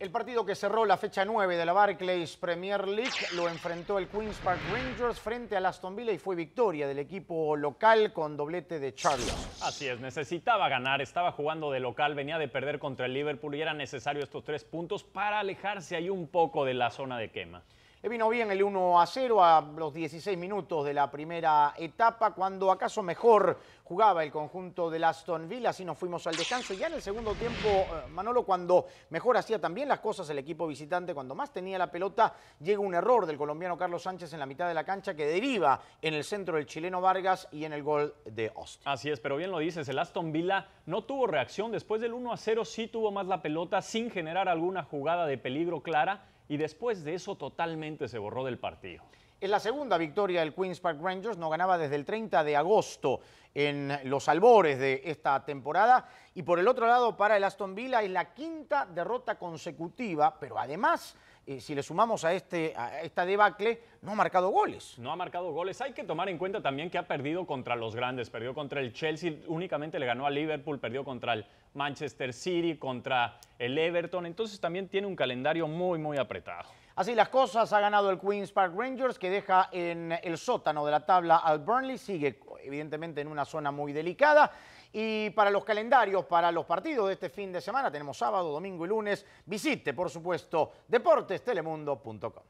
El partido que cerró la fecha 9 de la Barclays Premier League lo enfrentó el Queen's Park Rangers frente al Aston Villa y fue victoria del equipo local con doblete de Charles. Así es, necesitaba ganar, estaba jugando de local, venía de perder contra el Liverpool y eran necesarios estos tres puntos para alejarse ahí un poco de la zona de quema vino bien el 1 a 0 a los 16 minutos de la primera etapa, cuando acaso mejor jugaba el conjunto del Aston Villa, así nos fuimos al descanso. Ya en el segundo tiempo, eh, Manolo, cuando mejor hacía también las cosas el equipo visitante, cuando más tenía la pelota, llega un error del colombiano Carlos Sánchez en la mitad de la cancha que deriva en el centro del chileno Vargas y en el gol de Austin. Así es, pero bien lo dices, el Aston Villa no tuvo reacción después del 1 a 0, sí tuvo más la pelota sin generar alguna jugada de peligro clara y después de eso totalmente se borró del partido. Es la segunda victoria del Queens Park Rangers, no ganaba desde el 30 de agosto en los albores de esta temporada. Y por el otro lado, para el Aston Villa es la quinta derrota consecutiva, pero además... Eh, si le sumamos a, este, a esta debacle, no ha marcado goles. No ha marcado goles. Hay que tomar en cuenta también que ha perdido contra los grandes. Perdió contra el Chelsea, únicamente le ganó a Liverpool, perdió contra el Manchester City, contra el Everton. Entonces también tiene un calendario muy, muy apretado. Así las cosas, ha ganado el Queen's Park Rangers, que deja en el sótano de la tabla al Burnley, sigue evidentemente en una zona muy delicada. Y para los calendarios, para los partidos de este fin de semana, tenemos sábado, domingo y lunes. Visite, por supuesto, deportestelemundo.com.